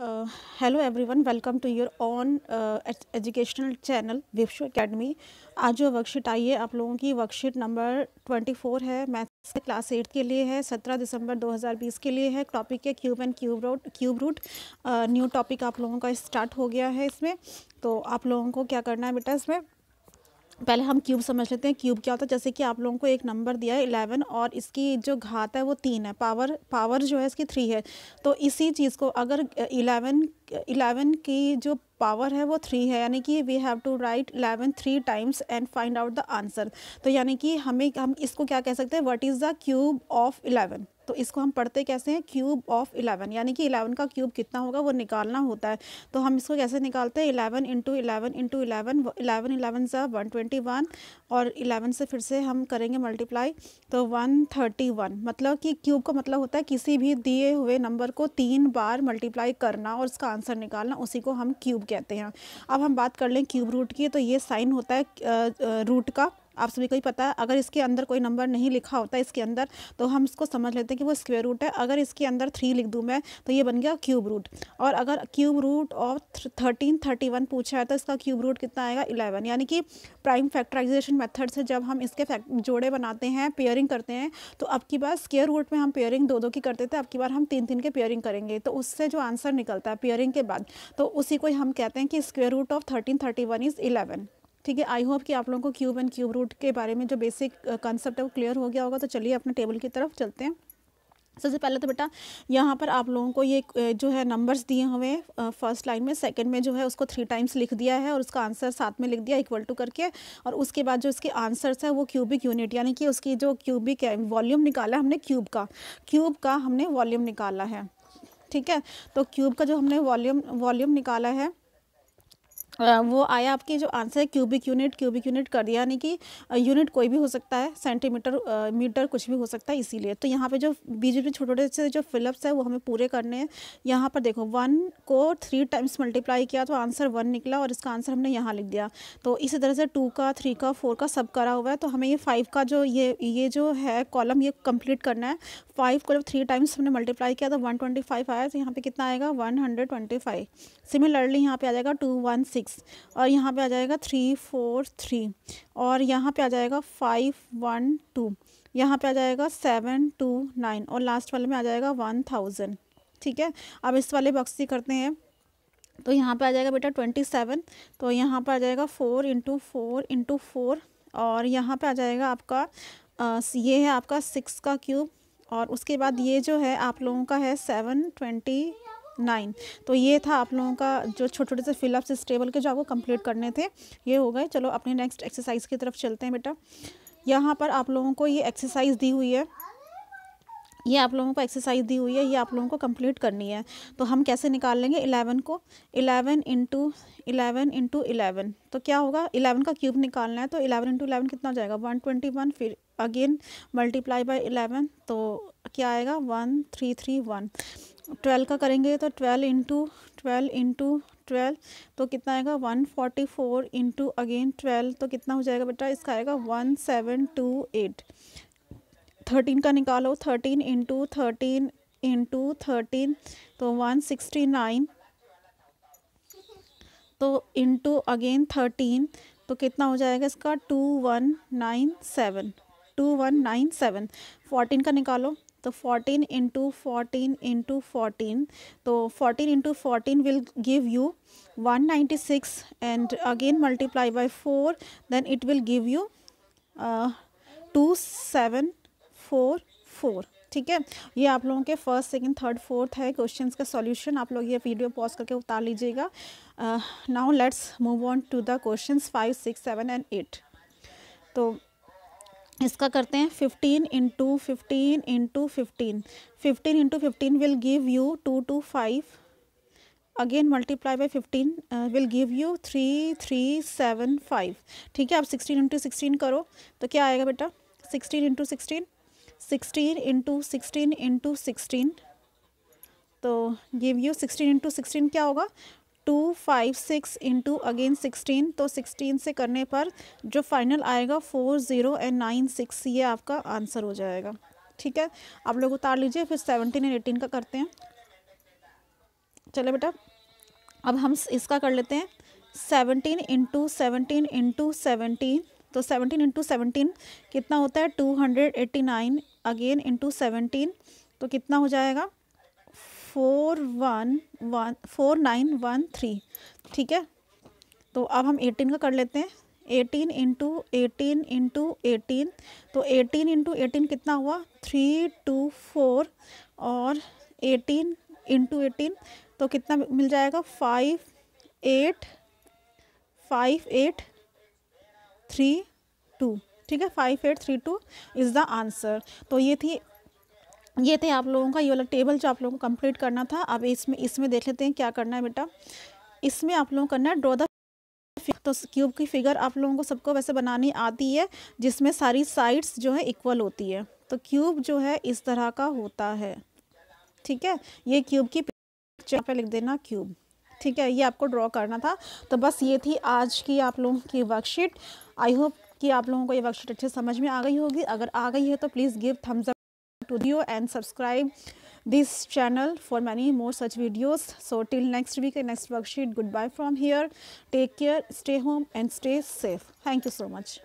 Hello everyone welcome to your on educational channel educational academy आज जो worksheet आई है आप लोगों की वर्कशीट नंबर 24 है मैथ्स क्लास एट के लिए है 17 दिसंबर 2020 के लिए है टॉपिक है cube and cube root cube root new topic आप लोगों का स्टार्ट हो गया है इसमें तो आप लोगों को क्या करना है बेटा इसमें पहले हम क्यूब समझ लेते हैं क्यूब क्या होता है जैसे कि आप लोगों को एक नंबर दिया है इलेवन और इसकी जो घात है वो तीन है पावर पावर जो है इसकी थ्री है तो इसी चीज़ को अगर इलेवन इलेवन की जो पावर है वो थ्री है यानी कि we have to write eleven three times and find out the answer तो यानी कि हमें हम इसको क्या कह सकते हैं what is the cube of eleven तो इसको हम पढ़ते कैसे हैं क्यूब ऑफ इलेवन यानी कि इलेवन का क्यूब कितना होगा वो निकालना होता है तो हम इसको कैसे निकालते हैं eleven into eleven into eleven eleven eleven सा वन ट्वेंटी वन और इलेवन से फिर से हम करेंगे मल्टीप्लाई तो वन थर्टी वन मतलब कि क्यूब का मतलब होता है किसी भी दिए हुए नंबर को तीन बार मल्टीप्लाई करना और उसका आंसर निकालना उसी को हम क्यूब कहते हैं अब हम बात कर लें क्यूब रूट की तो ये साइन होता है रूट का आप सभी को ही पता है अगर इसके अंदर कोई नंबर नहीं लिखा होता इसके अंदर तो हम इसको समझ लेते हैं कि वो स्क्वेयर रूट है अगर इसके अंदर थ्री लिख दूँ मैं तो ये बन गया क्यूब रूट और अगर cube root of thirteen thirty one पूछा है तो इसका क्यूब रूट कितना आएगा इलेवन यानी कि प्राइम फैक्ट्राइजेशन मेथड से जब हम इसके जोड़े बनाते हैं पेयरिंग करते हैं तो अब की बार स्केयर रूट में हम पेयरिंग दो दो की करते थे अब की बार हम तीन तीन के पेयरिंग करेंगे तो उससे जो आंसर निकलता है पेयरिंग के बाद तो उसी को हम कहते हैं कि square root of thirteen thirty one is eleven ठीक है आई होप कि आप लोगों को क्यूब एंड क्यूब रूट के बारे में जो बेसिक कंसेप्ट uh, है वो क्लियर हो गया होगा तो चलिए अपने टेबल की तरफ चलते हैं सबसे पहले तो बेटा यहाँ पर आप लोगों को ये uh, जो है नंबर्स दिए हुए फर्स्ट लाइन uh, में सेकंड में जो है उसको थ्री टाइम्स लिख दिया है और उसका आंसर साथ में लिख दिया इक्वल टू करके और उसके बाद जो इसके आंसर्स है वो क्यूबिक यूनिट यानी कि उसकी जो क्यूबिक है वॉल्यूम निकाला हमने क्यूब का क्यूब का हमने वॉल्यूम निकाला है ठीक है तो क्यूब का जो हमने वॉल्यूम वॉल्यूम निकाला है वो आया आपके जो आंसर है क्यूबिक यूनिट क्यूबिक यूनिट कर दिया यानी कि यूनिट कोई भी हो सकता है सेंटीमीटर मीटर कुछ भी हो सकता है इसीलिए तो यहाँ पे जो बीच बीच में छोटे छोटे से जो फिलअप्स है वो हमें पूरे करने हैं यहाँ पर देखो वन को थ्री टाइम्स मल्टीप्लाई किया तो आंसर वन निकला और इसका आंसर हमने यहाँ लिख दिया तो इसी तरह से टू का थ्री का फोर का सब करा हुआ है तो हमें ये फाइव का जो ये ये जो है कॉलम ये कम्प्लीट करना है फाइव को जब थ्री टाइम्स हमने मल्टीप्लाई किया तो वन आया तो यहाँ पर कितना आएगा वन सिमिलरली यहाँ पर आ जाएगा टू वन सिक्स सिक्स और यहाँ पे आ जाएगा थ्री फोर थ्री और यहाँ पे आ जाएगा फाइव वन टू यहाँ पे आ जाएगा सेवन टू नाइन और लास्ट वाले में आ जाएगा वन थाउजेंड ठीक है अब इस वाले बॉक्स की करते हैं तो यहाँ पे आ जाएगा बेटा ट्वेंटी सेवन तो यहाँ पर आ जाएगा four into four into four और यहाँ पे आ जाएगा आपका आ, ये है आपका सिक्स का क्यूब और उसके बाद ये जो है आप लोगों का है सेवन ट्वेंटी नाइन तो ये था आप लोगों का जो छोटे छोटे से फिलअप्स इस टेबल के जो आपको कंप्लीट करने थे ये हो गए चलो अपने नेक्स्ट एक्सरसाइज की तरफ चलते हैं बेटा यहाँ पर आप लोगों को ये एक्सरसाइज दी हुई है ये आप लोगों को एक्सरसाइज दी हुई है ये आप लोगों को कंप्लीट करनी है तो हम कैसे निकाल लेंगे इलेवन को eleven into eleven into eleven तो क्या होगा इलेवन का क्यूब निकालना है तो इलेवन इंटू इलेवन कितना हो जाएगा वन ट्वेंटी वन फिर अगेन मल्टीप्लाई बाय इलेवन तो क्या आएगा one three three one twelve का करेंगे तो twelve into twelve into twelve तो कितना आएगा one forty four into again twelve तो कितना हो जाएगा बेटा इसका आएगा one seven two eight thirteen का निकालो thirteen into thirteen into thirteen तो वन सिक्सटी नाइन तो इंटू अगेन थर्टीन तो कितना हो जाएगा इसका to one nine seven two one nine seven fourteen का निकालो तो 14 इंटू फोर्टीन इंटू फोर्टीन तो 14 into fourteen will give you 196 multiply by four then 4 will give you two seven four four ठीक है ये आप लोगों के फर्स्ट सेकंड थर्ड फोर्थ है क्वेश्चंस का सॉल्यूशन आप लोग ये वीडियो पॉज करके उतार लीजिएगा now let's move on to the questions five six seven and eight तो इसका करते हैं fifteen into fifteen into fifteen fifteen into fifteen will give you two two five again multiply by fifteen will give you three three seven five ठीक है आप sixteen into sixteen करो तो क्या आएगा बेटा sixteen into sixteen sixteen into sixteen into sixteen तो give you sixteen into sixteen क्या होगा two five six into again sixteen तो सिक्सटीन से करने पर जो फाइनल आएगा four zero and nine six ये आपका आंसर हो जाएगा ठीक है आप लोग उतार लीजिए फिर सेवनटीन एंड एटीन का करते हैं चले बेटा अब हम इसका कर लेते हैं seventeen into seventeen into seventeen तो सेवनटीन इंटू सेवनटीन कितना होता है two hundred eighty nine again into seventeen तो कितना हो जाएगा four one one four nine one three ठीक है तो अब हम एटीन का कर लेते हैं eighteen into eighteen into eighteen तो एटीन इंटू एटीन कितना हुआ थ्री टू फोर और एटीन इंटू एटीन तो कितना मिल जाएगा five eight five eight three two ठीक है five eight three two is the answer तो ये थी ये थे आप लोगों का ये वाला टेबल जो आप लोगों को कंप्लीट करना था अब इसमें इसमें देख लेते हैं क्या करना है बेटा इसमें आप लोगों को करना है ड्रॉ द तो क्यूब की फिगर आप लोगों को सबको वैसे बनानी आती है जिसमें सारी साइड्स जो है इक्वल होती है तो क्यूब जो है इस तरह का होता है ठीक है ये क्यूब की पिक्चर पे लिख देना क्यूब ठीक है ये आपको ड्रॉ करना था तो बस ये थी आज की आप लोगों की वर्कशीट आई होप कि आप लोगों को ये वर्कशीट अच्छे समझ में आ गई होगी अगर आ गई है तो please give thumbs up to video and subscribe this channel for many more such videos. So till next week and next worksheet, goodbye from here. Take care, stay home and stay safe. Thank you so much.